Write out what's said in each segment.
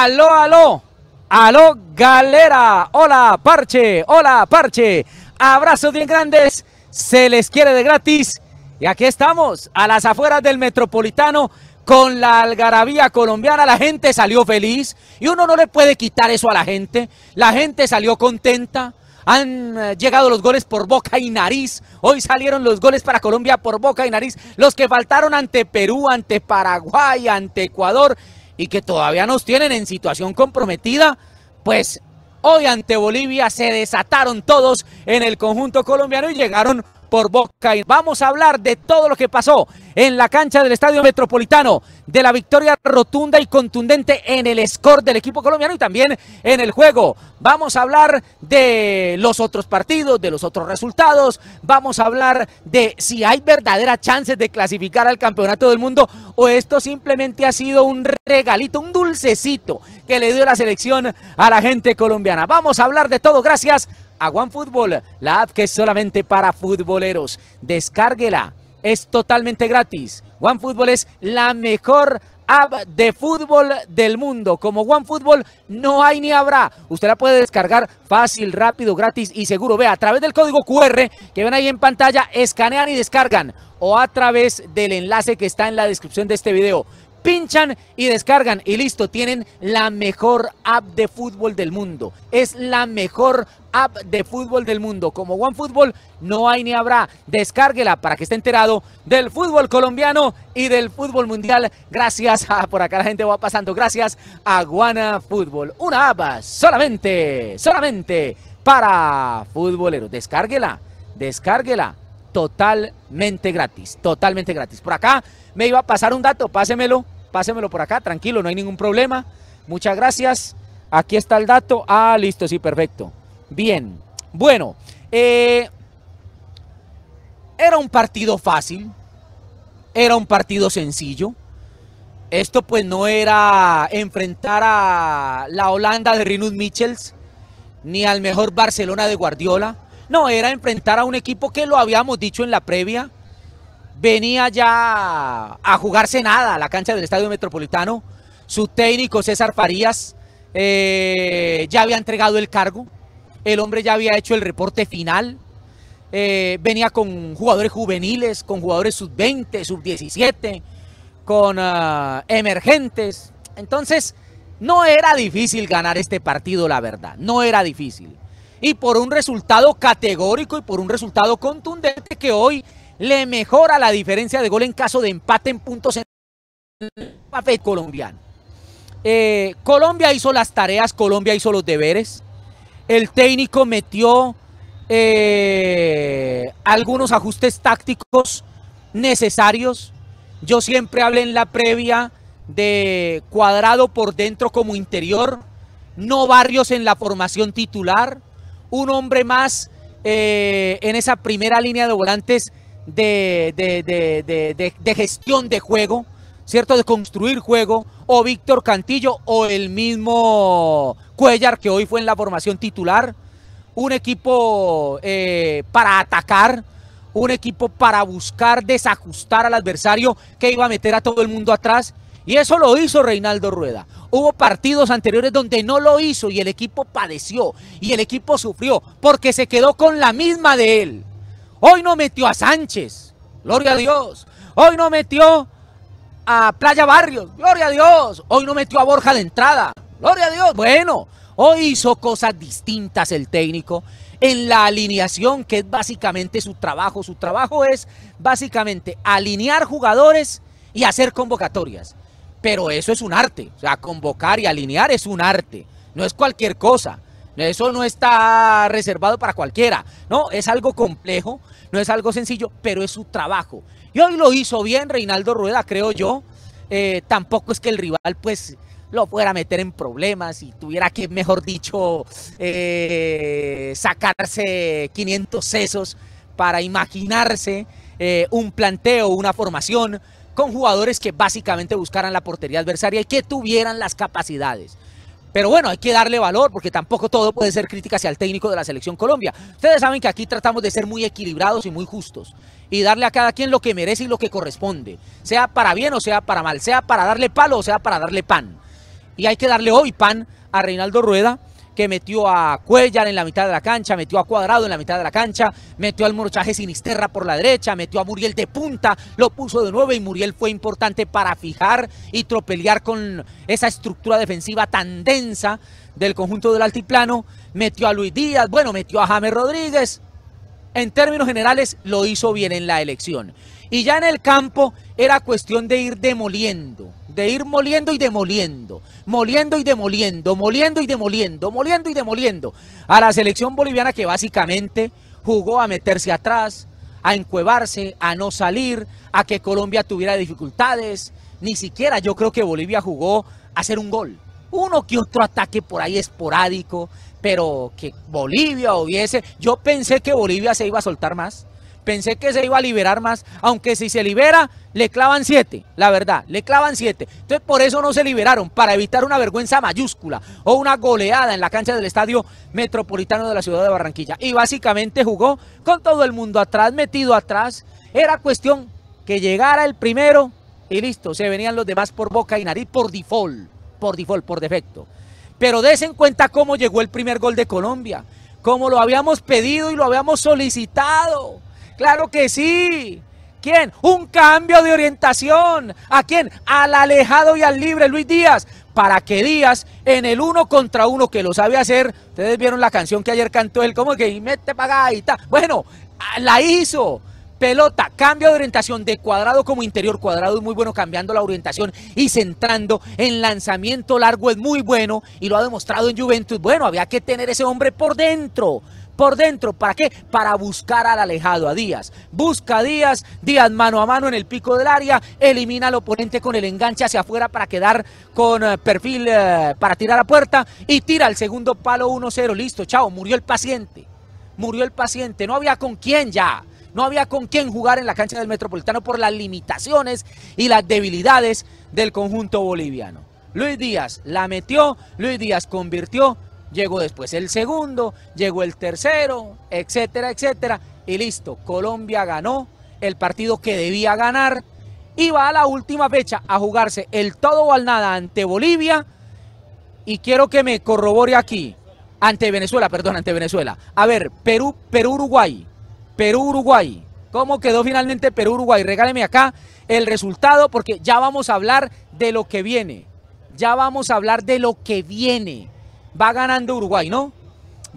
Aló, aló. Aló, galera. Hola, parche. Hola, parche. Abrazos bien grandes. Se les quiere de gratis. Y aquí estamos, a las afueras del Metropolitano, con la algarabía colombiana. La gente salió feliz. Y uno no le puede quitar eso a la gente. La gente salió contenta. Han eh, llegado los goles por boca y nariz. Hoy salieron los goles para Colombia por boca y nariz. Los que faltaron ante Perú, ante Paraguay, ante Ecuador y que todavía nos tienen en situación comprometida, pues hoy ante Bolivia se desataron todos en el conjunto colombiano y llegaron por Boca. Y vamos a hablar de todo lo que pasó en la cancha del Estadio Metropolitano, de la victoria rotunda y contundente en el score del equipo colombiano y también en el juego. Vamos a hablar de los otros partidos, de los otros resultados. Vamos a hablar de si hay verdaderas chances de clasificar al campeonato del mundo o esto simplemente ha sido un regalito, un dulcecito que le dio la selección a la gente colombiana. Vamos a hablar de todo gracias a OneFootball, la app que es solamente para futboleros. Descárguela, es totalmente gratis. OneFootball es la mejor app de fútbol del mundo. Como OneFootball no hay ni habrá. Usted la puede descargar fácil, rápido, gratis y seguro. Ve a través del código QR que ven ahí en pantalla, escanean y descargan o a través del enlace que está en la descripción de este video pinchan y descargan y listo, tienen la mejor app de fútbol del mundo. Es la mejor app de fútbol del mundo. Como OneFootball no hay ni habrá. Descárguela para que esté enterado del fútbol colombiano y del fútbol mundial. Gracias a ah, por acá la gente va pasando. Gracias a Guana Fútbol Una app solamente, solamente para futboleros. Descárguela, descárguela totalmente gratis, totalmente gratis. Por acá me iba a pasar un dato, pásemelo pásemelo por acá, tranquilo, no hay ningún problema. Muchas gracias. Aquí está el dato. Ah, listo, sí, perfecto. Bien. Bueno, eh, era un partido fácil. Era un partido sencillo. Esto pues no era enfrentar a la Holanda de Rinus Michels ni al mejor Barcelona de Guardiola. No, era enfrentar a un equipo que lo habíamos dicho en la previa, venía ya a jugarse nada a la cancha del Estadio Metropolitano. Su técnico César Farías eh, ya había entregado el cargo. El hombre ya había hecho el reporte final. Eh, venía con jugadores juveniles, con jugadores sub-20, sub-17, con ah, emergentes. Entonces, no era difícil ganar este partido, la verdad. No era difícil. Y por un resultado categórico y por un resultado contundente que hoy le mejora la diferencia de gol en caso de empate en puntos en el papel colombiano. Eh, Colombia hizo las tareas, Colombia hizo los deberes. El técnico metió eh, algunos ajustes tácticos necesarios. Yo siempre hablé en la previa de cuadrado por dentro como interior, no barrios en la formación titular, un hombre más eh, en esa primera línea de volantes de, de, gestión de juego, ¿cierto? De construir juego, o Víctor Cantillo, o el mismo Cuellar, que hoy fue en la formación titular. Un equipo eh, para atacar, un equipo para buscar desajustar al adversario que iba a meter a todo el mundo atrás. Y eso lo hizo Reinaldo Rueda. Hubo partidos anteriores donde no lo hizo y el equipo padeció y el equipo sufrió porque se quedó con la misma de él. Hoy no metió a Sánchez, gloria a Dios. Hoy no metió a Playa Barrios, gloria a Dios. Hoy no metió a Borja de entrada, gloria a Dios. Bueno, hoy hizo cosas distintas el técnico en la alineación, que es básicamente su trabajo. Su trabajo es básicamente alinear jugadores y hacer convocatorias. Pero eso es un arte, o sea, convocar y alinear es un arte, no es cualquier cosa. Eso no está reservado para cualquiera, ¿no? Es algo complejo, no es algo sencillo, pero es su trabajo. Y hoy lo hizo bien Reinaldo Rueda, creo yo. Eh, tampoco es que el rival, pues, lo fuera a meter en problemas y tuviera que, mejor dicho, eh, sacarse 500 sesos para imaginarse eh, un planteo, una formación con jugadores que básicamente buscaran la portería adversaria y que tuvieran las capacidades. Pero bueno, hay que darle valor porque tampoco todo puede ser crítica hacia el técnico de la selección Colombia. Ustedes saben que aquí tratamos de ser muy equilibrados y muy justos y darle a cada quien lo que merece y lo que corresponde, sea para bien o sea para mal, sea para darle palo o sea para darle pan. Y hay que darle hoy pan a Reinaldo Rueda que metió a Cuellar en la mitad de la cancha, metió a Cuadrado en la mitad de la cancha, metió al Morchaje Sinisterra por la derecha, metió a Muriel de punta, lo puso de nuevo y Muriel fue importante para fijar y tropelear con esa estructura defensiva tan densa del conjunto del altiplano, metió a Luis Díaz, bueno, metió a James Rodríguez. En términos generales, lo hizo bien en la elección. Y ya en el campo era cuestión de ir demoliendo, de ir moliendo y demoliendo, moliendo y demoliendo, moliendo y demoliendo, moliendo y demoliendo. A la selección boliviana que básicamente jugó a meterse atrás, a encuevarse, a no salir, a que Colombia tuviera dificultades. Ni siquiera yo creo que Bolivia jugó a hacer un gol. Uno que otro ataque por ahí esporádico, pero que Bolivia hubiese... Yo pensé que Bolivia se iba a soltar más. Pensé que se iba a liberar más, aunque si se libera, le clavan siete, la verdad, le clavan siete. Entonces por eso no se liberaron, para evitar una vergüenza mayúscula o una goleada en la cancha del Estadio Metropolitano de la Ciudad de Barranquilla. Y básicamente jugó con todo el mundo atrás, metido atrás. Era cuestión que llegara el primero y listo, se venían los demás por boca y nariz por default, por default, por defecto. Pero des en cuenta cómo llegó el primer gol de Colombia, cómo lo habíamos pedido y lo habíamos solicitado. Claro que sí. ¿Quién? Un cambio de orientación. ¿A quién? Al alejado y al libre Luis Díaz. Para que Díaz, en el uno contra uno que lo sabe hacer, ustedes vieron la canción que ayer cantó él, como que y mete está, Bueno, ah, la hizo. Pelota, cambio de orientación de cuadrado como interior. Cuadrado es muy bueno cambiando la orientación y centrando en lanzamiento largo es muy bueno y lo ha demostrado en Juventus. Bueno, había que tener ese hombre por dentro por dentro. ¿Para qué? Para buscar al alejado a Díaz. Busca a Díaz, Díaz mano a mano en el pico del área, elimina al oponente con el enganche hacia afuera para quedar con eh, perfil eh, para tirar a puerta y tira el segundo palo 1-0. Listo, chao, murió el paciente. Murió el paciente, no había con quién ya. No había con quién jugar en la cancha del Metropolitano por las limitaciones y las debilidades del conjunto boliviano. Luis Díaz la metió, Luis Díaz convirtió, llegó después el segundo, llegó el tercero, etcétera, etcétera. Y listo, Colombia ganó el partido que debía ganar y va a la última fecha a jugarse el todo o al nada ante Bolivia. Y quiero que me corrobore aquí, ante Venezuela, perdón, ante Venezuela. A ver, Perú, Perú-Uruguay, Perú-Uruguay. ¿Cómo quedó finalmente Perú-Uruguay? Regáleme acá el resultado porque ya vamos a hablar de lo que viene. Ya vamos a hablar de lo que viene. Va ganando Uruguay, ¿no?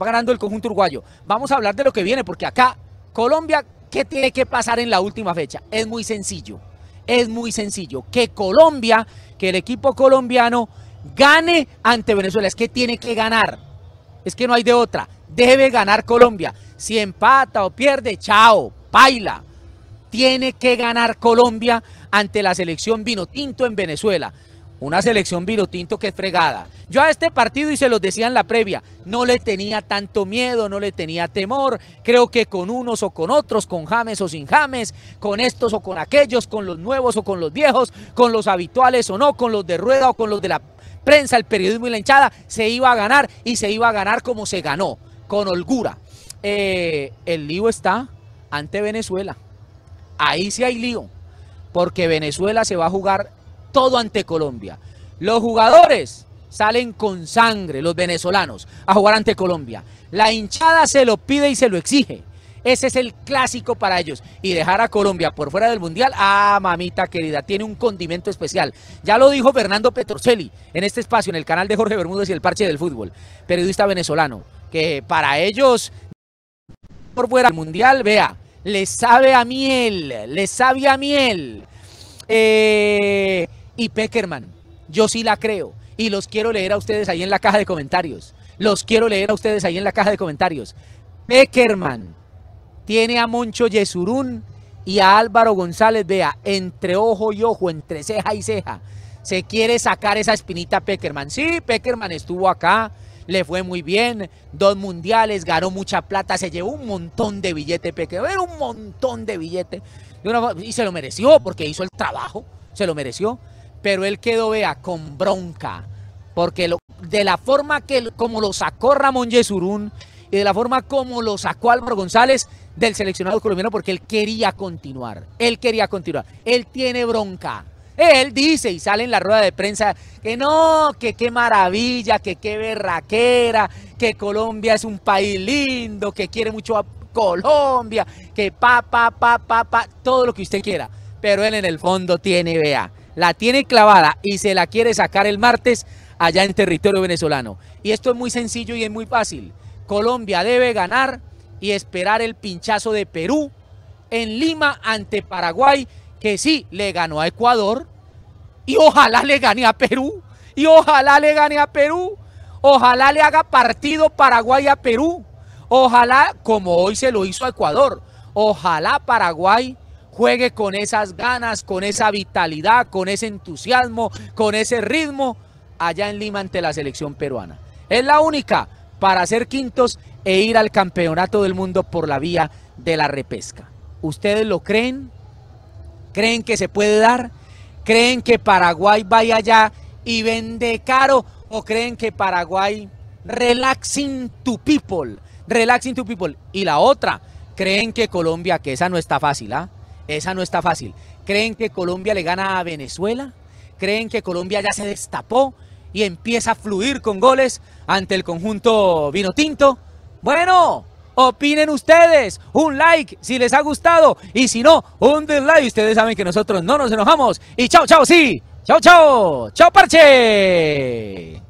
Va ganando el conjunto uruguayo. Vamos a hablar de lo que viene, porque acá, Colombia, ¿qué tiene que pasar en la última fecha? Es muy sencillo. Es muy sencillo. Que Colombia, que el equipo colombiano gane ante Venezuela. Es que tiene que ganar. Es que no hay de otra. Debe ganar Colombia. Si empata o pierde, chao, baila. Tiene que ganar Colombia ante la selección vino tinto en Venezuela. Una selección tinto que es fregada. Yo a este partido, y se los decía en la previa, no le tenía tanto miedo, no le tenía temor. Creo que con unos o con otros, con James o sin James, con estos o con aquellos, con los nuevos o con los viejos, con los habituales o no, con los de rueda o con los de la prensa, el periodismo y la hinchada, se iba a ganar y se iba a ganar como se ganó, con holgura. Eh, el lío está ante Venezuela. Ahí sí hay lío, porque Venezuela se va a jugar todo ante Colombia. Los jugadores salen con sangre, los venezolanos, a jugar ante Colombia. La hinchada se lo pide y se lo exige. Ese es el clásico para ellos. Y dejar a Colombia por fuera del Mundial, ah, mamita querida, tiene un condimento especial. Ya lo dijo Fernando Petrocelli en este espacio, en el canal de Jorge Bermúdez y el Parche del Fútbol, periodista venezolano, que para ellos, por fuera del Mundial, vea, le sabe a miel, le sabe a miel. Eh, y Peckerman. Yo sí la creo y los quiero leer a ustedes ahí en la caja de comentarios. Los quiero leer a ustedes ahí en la caja de comentarios. Peckerman tiene a Moncho Yesurún y a Álvaro González Vea entre ojo y ojo, entre ceja y ceja. Se quiere sacar esa espinita Peckerman. Sí, Peckerman estuvo acá, le fue muy bien, dos mundiales, ganó mucha plata, se llevó un montón de billete Peckerman, un montón de billete. y se lo mereció porque hizo el trabajo, se lo mereció pero él quedó, vea, con bronca, porque de la forma que como lo sacó Ramón Yesurún y de la forma como lo sacó Álvaro González del seleccionado colombiano, porque él quería continuar, él quería continuar, él tiene bronca. Él dice y sale en la rueda de prensa que no, que qué maravilla, que qué berraquera, que Colombia es un país lindo, que quiere mucho a Colombia, que pa, pa, pa, pa, pa, todo lo que usted quiera. Pero él en el fondo tiene, vea, la tiene clavada y se la quiere sacar el martes allá en territorio venezolano. Y esto es muy sencillo y es muy fácil. Colombia debe ganar y esperar el pinchazo de Perú en Lima ante Paraguay, que sí le ganó a Ecuador y ojalá le gane a Perú y ojalá le gane a Perú. Ojalá le haga partido Paraguay a Perú. Ojalá, como hoy se lo hizo a Ecuador, ojalá Paraguay juegue con esas ganas, con esa vitalidad, con ese entusiasmo, con ese ritmo allá en Lima ante la selección peruana. Es la única para ser quintos e ir al campeonato del mundo por la vía de la repesca. ¿Ustedes lo creen? ¿Creen que se puede dar? ¿Creen que Paraguay vaya allá y vende caro? ¿O creen que Paraguay relaxing to people? Relaxing to people. Y la otra, creen que Colombia, que esa no está fácil, ¿ah? Esa no está fácil. ¿Creen que Colombia le gana a Venezuela? ¿Creen que Colombia ya se destapó y empieza a fluir con goles ante el conjunto vino tinto? Bueno, opinen ustedes. Un like si les ha gustado y si no, un dislike. Ustedes saben que nosotros no nos enojamos. Y chao, chao, sí. Chao, chao. Chao, parche.